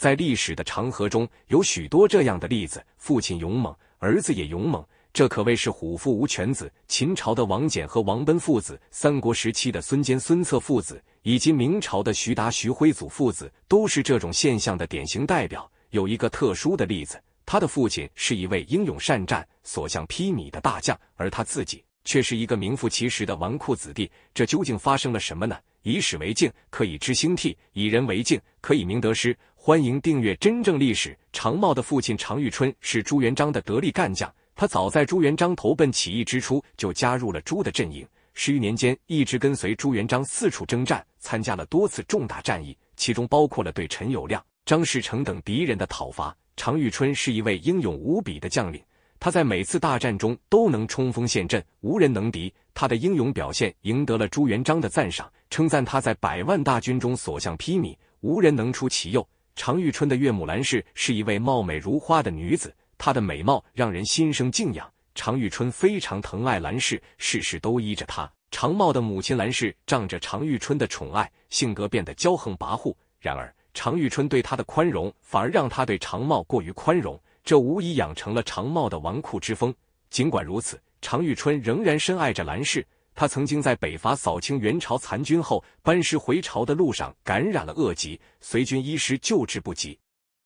在历史的长河中，有许多这样的例子：父亲勇猛，儿子也勇猛，这可谓是“虎父无犬子”。秦朝的王翦和王贲父子，三国时期的孙坚、孙策父子，以及明朝的徐达、徐辉祖父子，都是这种现象的典型代表。有一个特殊的例子，他的父亲是一位英勇善战、所向披靡的大将，而他自己却是一个名副其实的纨绔子弟。这究竟发生了什么呢？以史为镜，可以知兴替；以人为镜，可以明得失。欢迎订阅《真正历史》。常茂的父亲常遇春是朱元璋的得力干将。他早在朱元璋投奔起义之初就加入了朱的阵营。十余年间，一直跟随朱元璋四处征战，参加了多次重大战役，其中包括了对陈友谅、张士诚等敌人的讨伐。常遇春是一位英勇无比的将领，他在每次大战中都能冲锋陷阵，无人能敌。他的英勇表现赢得了朱元璋的赞赏，称赞他在百万大军中所向披靡，无人能出其右。常玉春的岳母兰氏是一位貌美如花的女子，她的美貌让人心生敬仰。常玉春非常疼爱兰氏，事事都依着她。常茂的母亲兰氏仗着常玉春的宠爱，性格变得骄横跋扈。然而，常玉春对她的宽容，反而让她对常茂过于宽容，这无疑养成了常茂的纨绔之风。尽管如此，常玉春仍然深爱着兰氏。他曾经在北伐扫清元朝残军后，班师回朝的路上感染了恶疾，随军医师救治不及，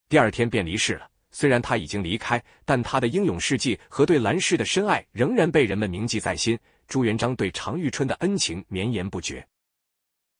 第二天便离世了。虽然他已经离开，但他的英勇事迹和对兰氏的深爱仍然被人们铭记在心。朱元璋对常遇春的恩情绵延不绝，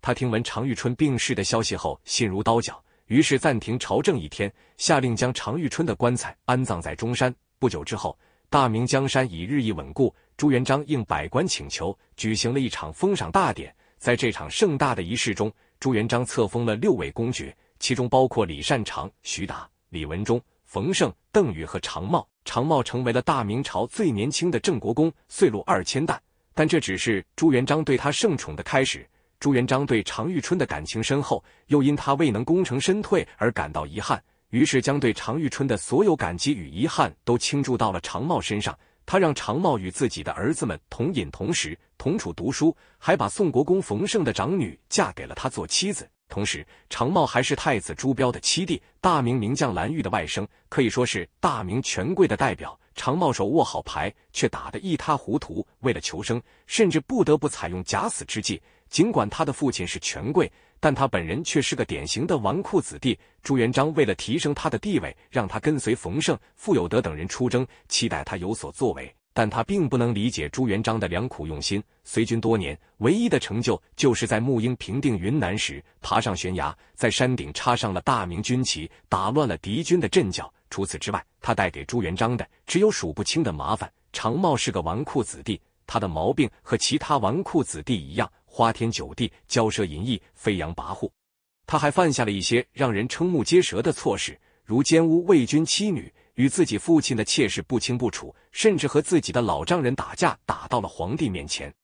他听闻常遇春病逝的消息后，心如刀绞，于是暂停朝政一天，下令将常遇春的棺材安葬在中山。不久之后。大明江山已日益稳固，朱元璋应百官请求，举行了一场封赏大典。在这场盛大的仪式中，朱元璋册封了六位公爵，其中包括李善长、徐达、李文忠、冯胜、邓禹和常茂。常茂成为了大明朝最年轻的镇国公，岁禄二千石。但这只是朱元璋对他盛宠的开始。朱元璋对常遇春的感情深厚，又因他未能功成身退而感到遗憾。于是将对常玉春的所有感激与遗憾都倾注到了常茂身上。他让常茂与自己的儿子们同饮同食、同处读书，还把宋国公冯胜的长女嫁给了他做妻子。同时，常茂还是太子朱标的七弟、大名名将蓝玉的外甥，可以说是大明权贵的代表。常茂手握好牌，却打得一塌糊涂。为了求生，甚至不得不采用假死之计。尽管他的父亲是权贵。但他本人却是个典型的纨绔子弟。朱元璋为了提升他的地位，让他跟随冯胜、傅有德等人出征，期待他有所作为。但他并不能理解朱元璋的良苦用心。随军多年，唯一的成就就是在沐英平定云南时，爬上悬崖，在山顶插上了大明军旗，打乱了敌军的阵脚。除此之外，他带给朱元璋的只有数不清的麻烦。常茂是个纨绔子弟，他的毛病和其他纨绔子弟一样。花天酒地，骄奢淫逸，飞扬跋扈。他还犯下了一些让人瞠目结舌的错事，如奸污魏军妻女，与自己父亲的妾室不清不楚，甚至和自己的老丈人打架，打到了皇帝面前。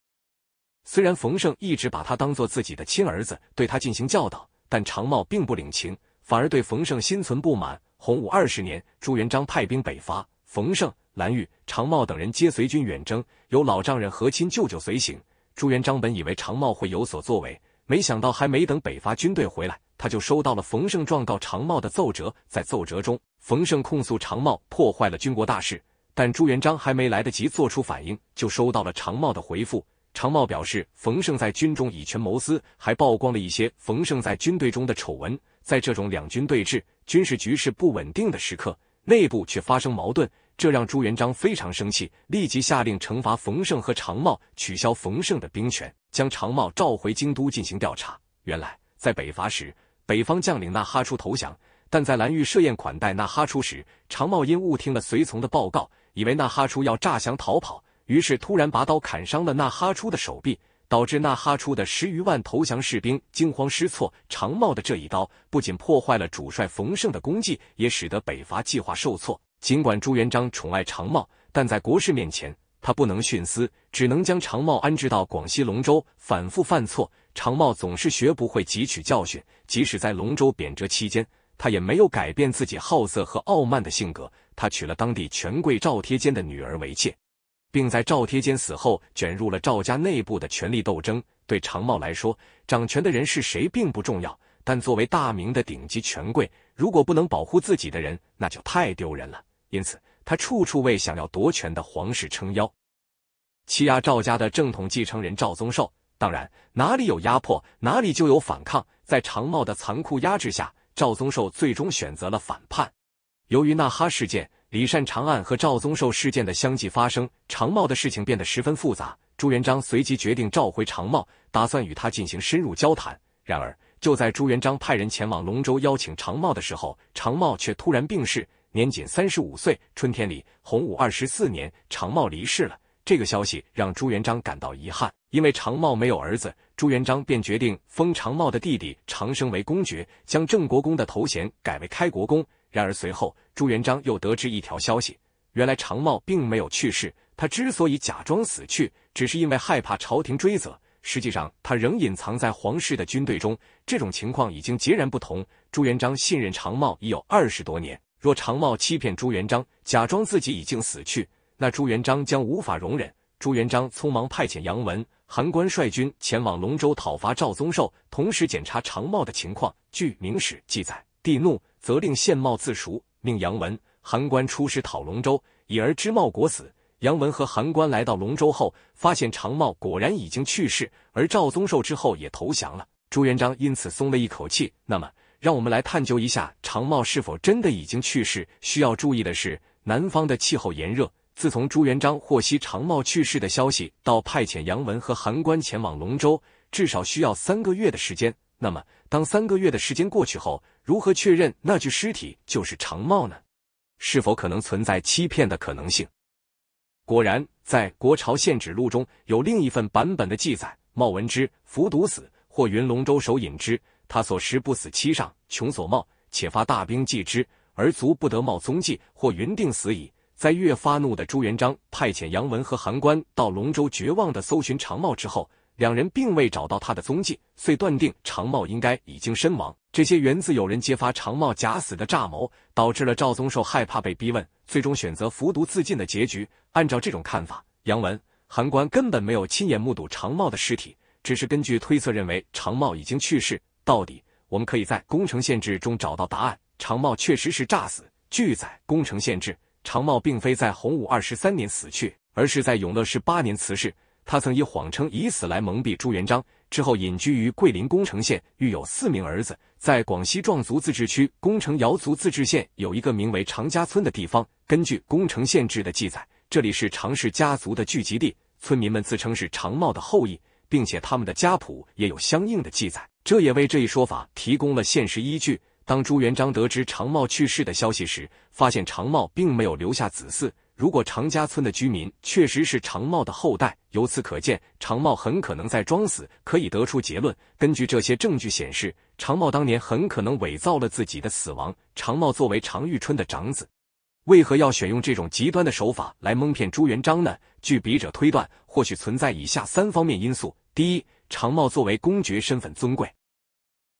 虽然冯胜一直把他当做自己的亲儿子，对他进行教导，但常茂并不领情，反而对冯胜心存不满。洪武二十年，朱元璋派兵北伐，冯胜、蓝玉、常茂等人皆随军远征，由老丈人和亲舅舅随行。朱元璋本以为常茂会有所作为，没想到还没等北伐军队回来，他就收到了冯胜状告常茂的奏折。在奏折中，冯胜控诉常茂破坏了军国大事。但朱元璋还没来得及做出反应，就收到了常茂的回复。常茂表示，冯胜在军中以权谋私，还曝光了一些冯胜在军队中的丑闻。在这种两军对峙、军事局势不稳定的时刻，内部却发生矛盾。这让朱元璋非常生气，立即下令惩罚冯胜和常茂，取消冯胜的兵权，将常茂召回京都进行调查。原来，在北伐时，北方将领纳哈出投降，但在蓝玉设宴款待纳哈出时，常茂因误听了随从的报告，以为纳哈出要诈降逃跑，于是突然拔刀砍伤了纳哈出的手臂，导致纳哈出的十余万投降士兵惊慌失措。常茂的这一刀不仅破坏了主帅冯胜的功绩，也使得北伐计划受挫。尽管朱元璋宠爱常茂，但在国事面前，他不能徇私，只能将常茂安置到广西龙州。反复犯错，常茂总是学不会汲取教训。即使在龙州贬谪期间，他也没有改变自己好色和傲慢的性格。他娶了当地权贵赵贴坚的女儿为妾，并在赵贴坚死后卷入了赵家内部的权力斗争。对常茂来说，掌权的人是谁并不重要，但作为大明的顶级权贵，如果不能保护自己的人，那就太丢人了。因此，他处处为想要夺权的皇室撑腰，欺压赵家的正统继承人赵宗寿。当然，哪里有压迫，哪里就有反抗。在常茂的残酷压制下，赵宗寿最终选择了反叛。由于那哈事件、李善长案和赵宗寿事件的相继发生，常茂的事情变得十分复杂。朱元璋随即决定召回常茂，打算与他进行深入交谈。然而，就在朱元璋派人前往龙州邀请常茂的时候，常茂却突然病逝。年仅三十五岁，春天里，洪武二十四年，常茂离世了。这个消息让朱元璋感到遗憾，因为常茂没有儿子，朱元璋便决定封常茂的弟弟长生为公爵，将郑国公的头衔改为开国公。然而随后，朱元璋又得知一条消息，原来常茂并没有去世，他之所以假装死去，只是因为害怕朝廷追责，实际上他仍隐藏在皇室的军队中。这种情况已经截然不同。朱元璋信任常茂已有二十多年。若常茂欺骗朱元璋，假装自己已经死去，那朱元璋将无法容忍。朱元璋匆忙派遣杨文、韩官率军前往龙州讨伐赵宗寿，同时检查常茂的情况。据《明史》记载，帝怒，责令献茂自赎，命杨文、韩官出师讨龙州。已而知茂国死，杨文和韩官来到龙州后，发现常茂果然已经去世，而赵宗寿之后也投降了。朱元璋因此松了一口气。那么。让我们来探究一下常茂是否真的已经去世。需要注意的是，南方的气候炎热。自从朱元璋获悉常茂去世的消息，到派遣杨文和韩观前往龙州，至少需要三个月的时间。那么，当三个月的时间过去后，如何确认那具尸体就是常茂呢？是否可能存在欺骗的可能性？果然，在《国朝献旨录》中有另一份版本的记载：茂闻之，服毒死，或云龙州守引之。他所食不死，妻上穷所冒，且发大兵祭之，而卒不得冒踪迹，或云定死矣。在越发怒的朱元璋派遣杨文和韩关到龙州绝望的搜寻常茂之后，两人并未找到他的踪迹，遂断定常茂应该已经身亡。这些源自有人揭发常茂假死的诈谋，导致了赵宗寿害怕被逼问，最终选择服毒自尽的结局。按照这种看法，杨文、韩关根本没有亲眼目睹常茂的尸体，只是根据推测认为常茂已经去世。到底，我们可以在《工程县志》中找到答案。常茂确实是诈死。据载，《工程县志》常茂并非在洪武二十三年死去，而是在永乐十八年辞世。他曾以谎称已死来蒙蔽朱元璋，之后隐居于桂林宫城县，育有四名儿子。在广西壮族自治区宫城瑶族自治县有一个名为常家村的地方。根据《宫城县志》的记载，这里是常氏家族的聚集地，村民们自称是常茂的后裔，并且他们的家谱也有相应的记载。这也为这一说法提供了现实依据。当朱元璋得知常茂去世的消息时，发现常茂并没有留下子嗣。如果常家村的居民确实是常茂的后代，由此可见，常茂很可能在装死。可以得出结论：根据这些证据显示，常茂当年很可能伪造了自己的死亡。常茂作为常玉春的长子，为何要选用这种极端的手法来蒙骗朱元璋呢？据笔者推断，或许存在以下三方面因素：第一，常茂作为公爵，身份尊贵，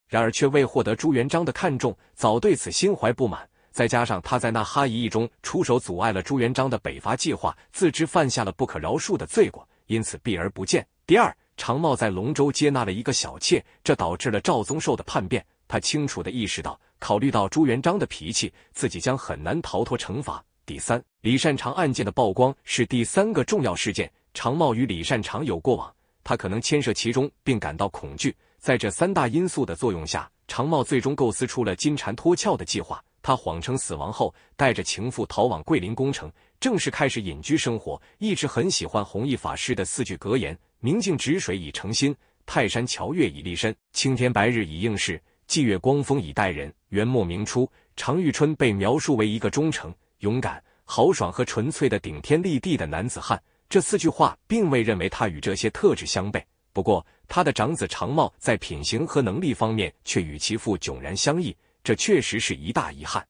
然而却未获得朱元璋的看重，早对此心怀不满。再加上他在那哈一役中出手阻碍了朱元璋的北伐计划，自知犯下了不可饶恕的罪过，因此避而不见。第二，常茂在龙州接纳了一个小妾，这导致了赵宗寿的叛变。他清楚的意识到，考虑到朱元璋的脾气，自己将很难逃脱惩罚。第三，李善长案件的曝光是第三个重要事件。常茂与李善长有过往。他可能牵涉其中，并感到恐惧。在这三大因素的作用下，常茂最终构思出了金蝉脱壳的计划。他谎称死亡后，带着情妇逃往桂林，宫城，正式开始隐居生活。一直很喜欢弘一法师的四句格言：明镜止水以澄心，泰山桥月以立身，青天白日以应世，霁月光风以待人。元末明初，常遇春被描述为一个忠诚、勇敢、豪爽和纯粹的顶天立地的男子汉。这四句话并未认为他与这些特质相悖，不过他的长子长茂在品行和能力方面却与其父迥然相异，这确实是一大遗憾。